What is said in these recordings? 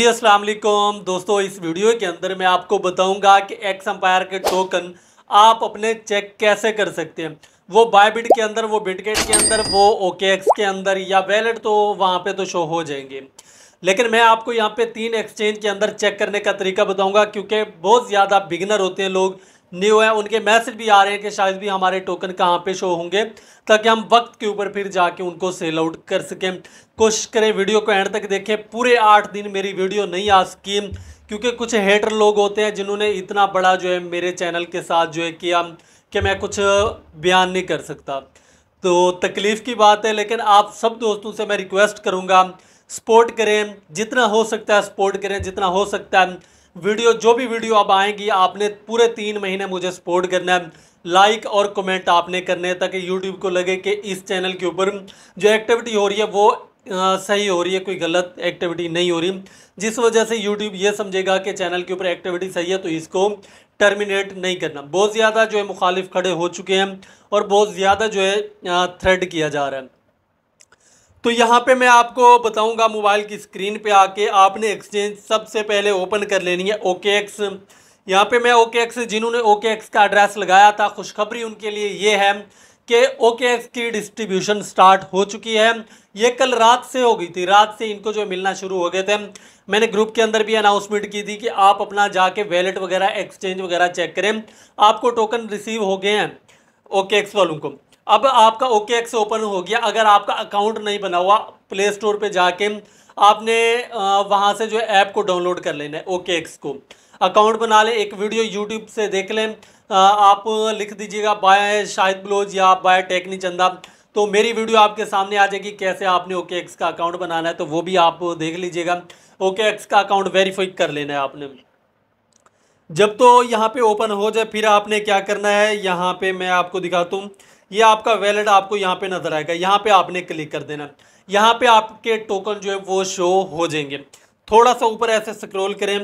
जी असलम दोस्तों इस वीडियो के अंदर मैं आपको बताऊंगा कि एक्स एम्पायर के टोकन आप अपने चेक कैसे कर सकते हैं वो बाय बिट के अंदर वो बिटगेट के अंदर वो ओके एक्स के अंदर या वैलेट तो वहाँ पे तो शो हो जाएंगे लेकिन मैं आपको यहाँ पे तीन एक्सचेंज के अंदर चेक करने का तरीका बताऊँगा क्योंकि बहुत ज़्यादा बिगनर होते हैं लोग न्यू है उनके मैसेज भी आ रहे हैं कि शायद भी हमारे टोकन कहाँ पे शो होंगे ताकि हम वक्त के ऊपर फिर जाके उनको सेल आउट कर सकें कोशिश करें वीडियो को एंड तक देखें पूरे आठ दिन मेरी वीडियो नहीं आ सकी क्योंकि कुछ हेटर लोग होते हैं जिन्होंने इतना बड़ा जो है मेरे चैनल के साथ जो है किया कि मैं कुछ बयान नहीं कर सकता तो तकलीफ़ की बात है लेकिन आप सब दोस्तों से मैं रिक्वेस्ट करूँगा सपोर्ट करें जितना हो सकता है सपोर्ट करें जितना हो सकता है वीडियो जो भी वीडियो अब आएंगी आपने पूरे तीन महीने मुझे सपोर्ट करना है लाइक और कमेंट आपने करने हैं ताकि यूट्यूब को लगे कि इस चैनल के ऊपर जो एक्टिविटी हो रही है वो आ, सही हो रही है कोई गलत एक्टिविटी नहीं हो रही जिस वजह से यूट्यूब ये समझेगा कि चैनल के ऊपर एक्टिविटी सही है तो इसको टर्मिनेट नहीं करना बहुत ज़्यादा जो है मुखालिफ खड़े हो चुके हैं और बहुत ज़्यादा जो है थ्रेड किया जा रहा है तो यहाँ पे मैं आपको बताऊंगा मोबाइल की स्क्रीन पे आके आपने एक्सचेंज सबसे पहले ओपन कर लेनी है ओके एक्स यहाँ पर मैं ओके एक्स जिन्होंने ओके एक्स का एड्रेस लगाया था खुशखबरी उनके लिए ये है कि ओके एक्स की डिस्ट्रीब्यूशन स्टार्ट हो चुकी है ये कल रात से हो गई थी रात से इनको जो मिलना शुरू हो गए थे मैंने ग्रुप के अंदर भी अनाउंसमेंट की थी कि आप अपना जाके वैलेट वगैरह एक्सचेंज वगैरह चेक करें आपको टोकन रिसीव हो गए हैं ओके एक्स वालों को अब आपका ओके एक्स ओपन हो गया अगर आपका अकाउंट नहीं बना हुआ प्ले स्टोर पर जाके आपने वहाँ से जो ऐप को डाउनलोड कर लेना है ओके एक्स को अकाउंट बना लें एक वीडियो यूट्यूब से देख लें आप लिख दीजिएगा बाय शाहिद ब्लोज या बाय टेक्नी चंदा तो मेरी वीडियो आपके सामने आ जाएगी कैसे आपने ओके एक्स का अकाउंट बनाना है तो वो भी आप देख लीजिएगा ओके एक्स का अकाउंट वेरीफाई कर लेना है आपने जब तो यहाँ पे ओपन हो जाए फिर आपने क्या करना है यहाँ पे मैं आपको दिखाता हूँ ये आपका वैलेट आपको यहाँ पे नज़र आएगा यहाँ पे आपने क्लिक कर देना यहाँ पे आपके टोकन जो है वो शो हो जाएंगे थोड़ा सा ऊपर ऐसे स्क्रॉल करें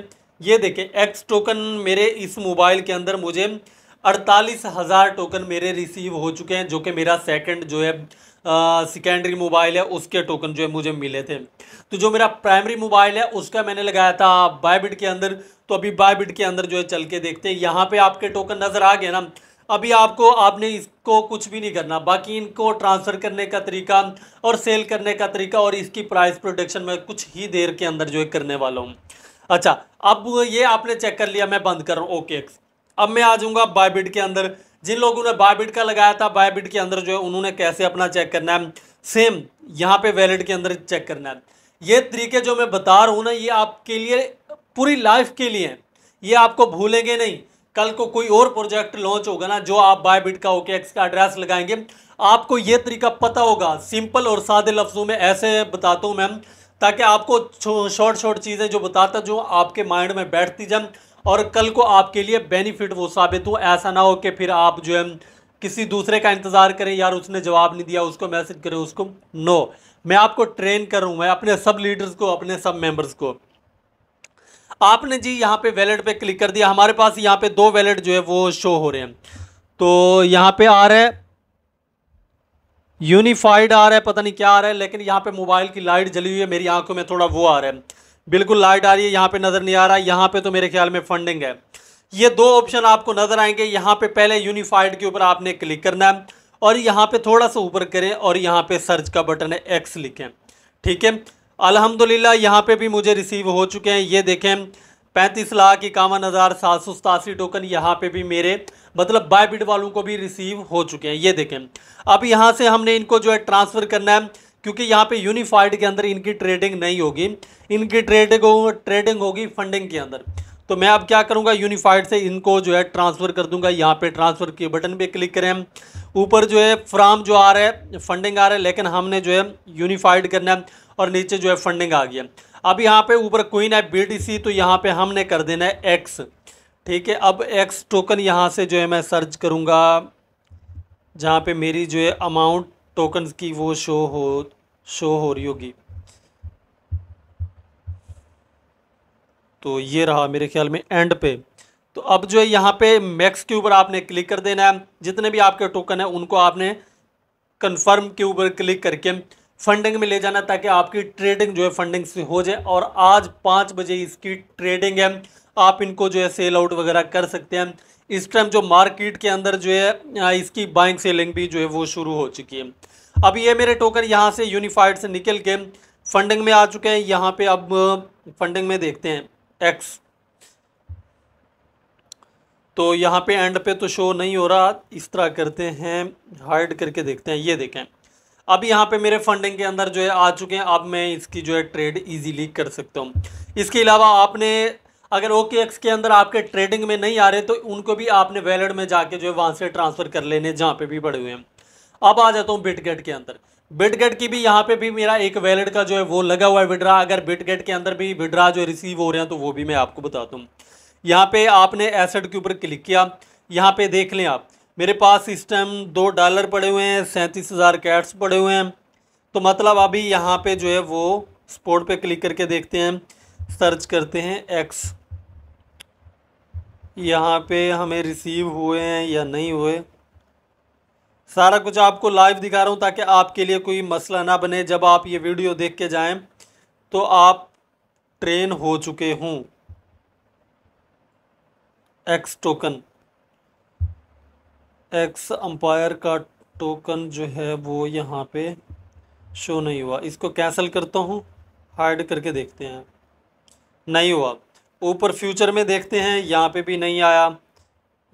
ये देखें एक्स टोकन मेरे इस मोबाइल के अंदर मुझे अड़तालीस हज़ार टोकन मेरे रिसीव हो चुके हैं जो कि मेरा सेकंड जो है सेकेंडरी मोबाइल है उसके टोकन जो है मुझे मिले थे तो जो मेरा प्राइमरी मोबाइल है उसका मैंने लगाया था बायबिट के अंदर तो अभी बायबिट के अंदर जो है चल के देखते हैं यहाँ पे आपके टोकन नज़र आ गए ना अभी आपको आपने इसको कुछ भी नहीं करना बाकी इनको ट्रांसफ़र करने का तरीका और सेल करने का तरीका और इसकी प्राइस प्रोडक्शन में कुछ ही देर के अंदर जो है करने वाला हूँ अच्छा अब ये आपने चेक कर लिया मैं बंद कर रहा हूँ ओके अब मैं आ जाऊँगा बायबिट के अंदर जिन लोगों ने बायबिट का लगाया था बायबिट के अंदर जो है उन्होंने कैसे अपना चेक करना है सेम यहाँ पे वैलेट के अंदर चेक करना है ये तरीके जो मैं बता रहा हूँ ना ये आपके लिए पूरी लाइफ के लिए ये आपको भूलेंगे नहीं कल को कोई और प्रोजेक्ट लॉन्च होगा ना जो आप बिट का ओके एक्स का एड्रेस लगाएंगे आपको ये तरीका पता होगा सिंपल और सादे लफ्ज़ों में ऐसे बताता हूँ मैम ताकि आपको शॉर्ट शॉर्ट चीज़ें जो बताता जो आपके माइंड में बैठती जाए और कल को आपके लिए बेनिफिट वो साबित हो ऐसा ना हो कि फिर आप जो है किसी दूसरे का इंतज़ार करें यार उसने जवाब नहीं दिया उसको मैसेज करें उसको नो मैं आपको ट्रेन कर रहा हूँ मैं अपने सब लीडर्स को अपने सब मेंबर्स को आपने जी यहाँ पे वैलेट पे क्लिक कर दिया हमारे पास यहाँ पे दो वैलेट जो है वो शो हो रहे हैं तो यहाँ पे आ रहा है यूनिफाइड आ रहा है पता नहीं क्या आ रहा है लेकिन यहाँ पे मोबाइल की लाइट जली हुई है मेरी आंखों में थोड़ा वो आ रहा है बिल्कुल लाइट आ रही है यहाँ पे नज़र नहीं आ रहा है यहाँ पे तो मेरे ख्याल में फंडिंग है ये दो ऑप्शन आपको नज़र आएंगे यहाँ पे पहले यूनिफाइड के ऊपर आपने क्लिक करना है और यहाँ पे थोड़ा सा ऊपर करें और यहाँ पे सर्च का बटन है एक्स लिखें ठीक है अल्हम्दुलिल्लाह यहाँ पे भी मुझे रिसीव हो चुके हैं ये देखें पैंतीस लाख इक्यावन हज़ार सात सौ सतासी टोकन यहाँ पे भी मेरे मतलब बाय बिड वालों को भी रिसीव हो चुके हैं ये देखें अब यहाँ से हमने इनको जो है ट्रांसफ़र करना है क्योंकि यहाँ पे यूनिफाइड के अंदर इनकी ट्रेडिंग नहीं होगी इनकी ट्रेडिंग ट्रेडिंग होगी फंडिंग के अंदर तो मैं अब क्या करूँगा यूनिफाइड से इनको जो है ट्रांसफ़र कर दूंगा यहाँ पे ट्रांसफ़र के बटन पे क्लिक करें ऊपर जो है फ्राम जो आ रहा है फंडिंग आ रहा है लेकिन हमने जो है यूनिफाइड करना है और नीचे जो है फंडिंग आ गया अब यहाँ पे ऊपर कोइन है बी तो यहाँ पर हमने कर देना है एक्स ठीक है अब एक्स टोकन यहाँ से जो है मैं सर्च करूँगा जहाँ पर मेरी जो है अमाउंट टोकन की वो शो हो शो हो रही होगी तो ये रहा मेरे ख्याल में एंड पे तो अब जो है यहाँ पे मैक्स के ऊपर आपने क्लिक कर देना है जितने भी आपके टोकन है उनको आपने कन्फर्म के ऊपर क्लिक करके फंडिंग में ले जाना ताकि आपकी ट्रेडिंग जो है फंडिंग से हो जाए और आज पाँच बजे इसकी ट्रेडिंग है आप इनको जो है सेल आउट वगैरह कर सकते हैं इस टाइम जो मार्केट के अंदर जो है इसकी बाइंग सेलिंग भी जो है वो शुरू हो चुकी है अब ये मेरे टोकन यहाँ से यूनिफाइड से निकल के फंडिंग में आ चुके हैं यहाँ पे अब फंडिंग में देखते हैं एक्स तो यहाँ पे एंड पे तो शो नहीं हो रहा इस तरह करते हैं हार्ड करके देखते हैं ये देखें अब यहाँ पे मेरे फंडिंग के अंदर जो है आ चुके हैं अब मैं इसकी जो है ट्रेड इजीली कर सकता हूँ इसके अलावा आपने अगर ओके एक्स के अंदर आपके ट्रेडिंग में नहीं आ रहे तो उनको भी आपने वैलेट में जाके जो है वहाँ से ट्रांसफ़र कर लेने जहाँ पे भी बड़े हुए हैं अब आ जाता हूँ बिटगेट के अंदर बिटगेट की भी यहाँ पे भी मेरा एक वैलेट का जो है वो लगा हुआ है विड्रा अगर बिटगेट के अंदर भी विड्रा जो रिसीव हो रहे हैं तो वो भी मैं आपको बताता हूँ यहाँ पे आपने एसेट के ऊपर क्लिक किया यहाँ पे देख लें आप मेरे पास इस टाइम दो डॉलर पड़े हुए हैं सैंतीस हज़ार कैट्स पड़े हुए हैं तो मतलब अभी यहाँ पे जो है वो स्पोर्ट पे क्लिक करके देखते हैं सर्च करते हैं एक्स यहाँ पे हमें रिसीव हुए हैं या नहीं हुए सारा कुछ आपको लाइव दिखा रहा हूँ ताकि आपके लिए कोई मसला ना बने जब आप ये वीडियो देख के जाएं तो आप ट्रेन हो चुके हों एक्स टोकन एक्स अंपायर का टोकन जो है वो यहाँ पे शो नहीं हुआ इसको कैंसिल करता हूँ हाइड करके देखते हैं नहीं हुआ ऊपर फ्यूचर में देखते हैं यहाँ पे भी नहीं आया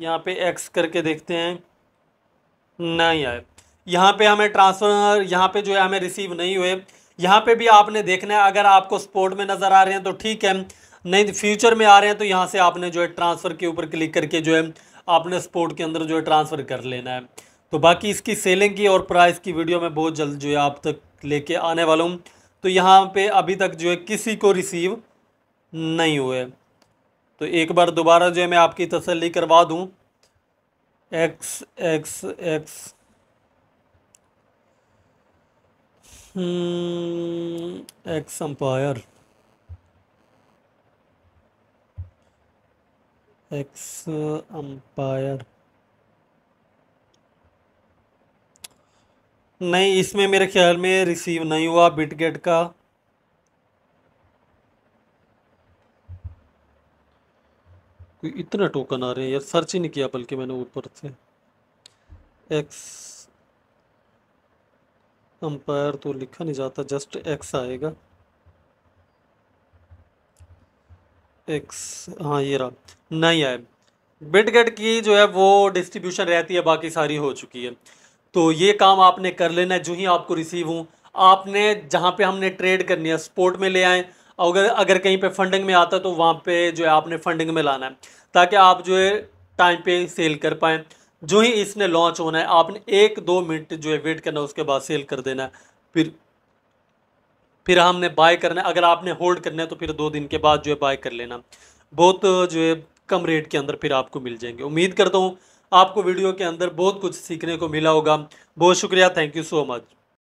यहाँ पे एक्स करके देखते हैं नहीं आए यहाँ पे हमें ट्रांसफ़र यहाँ पे जो है हमें रिसीव नहीं हुए यहाँ पे भी आपने देखना है अगर आपको स्पोर्ट में नज़र आ रहे हैं तो ठीक है नहीं फ्यूचर तो में आ रहे हैं तो यहाँ से आपने जो है ट्रांसफ़र के ऊपर क्लिक करके जो है आपने स्पोर्ट के अंदर जो है ट्रांसफ़र कर लेना है तो बाकी इसकी सेलिंग की और प्राइस की वीडियो में बहुत जल्द जो है आप तक लेके आने वाला हूँ तो यहाँ पर अभी तक जो है किसी को रिसीव नहीं हुए तो एक बार दोबारा जो है मैं आपकी तसली करवा दूँ ex ex ex ex umpire ex umpire नहीं इसमें मेरे ख्याल में रिसीव नहीं हुआ बिट गेट का इतना टोकन आ रहे हैं यार सर्च ही नहीं किया बल्कि मैंने ऊपर से एक्स अंपायर तो लिखा नहीं जाता जस्ट एक्स आएगा एक्स हाँ ये रहा नहीं आए आया गेट की जो है वो डिस्ट्रीब्यूशन रहती है बाकी सारी हो चुकी है तो ये काम आपने कर लेना है जो ही आपको रिसीव हूँ आपने जहाँ पे हमने ट्रेड करनी है स्पोर्ट में ले आए अगर अगर कहीं पे फंडिंग में आता है तो वहाँ पे जो है आपने फंडिंग में लाना है ताकि आप जो है टाइम पे सेल कर पाएँ जो ही इसने लॉन्च होना है आपने एक दो मिनट जो है वेट करना है उसके बाद सेल कर देना है फिर फिर हमने बाय करना है अगर आपने होल्ड करना है तो फिर दो दिन के बाद जो है बाय कर लेना बहुत जो है कम रेट के अंदर फिर आपको मिल जाएंगे उम्मीद करता हूँ आपको वीडियो के अंदर बहुत कुछ सीखने को मिला होगा बहुत शुक्रिया थैंक यू सो मच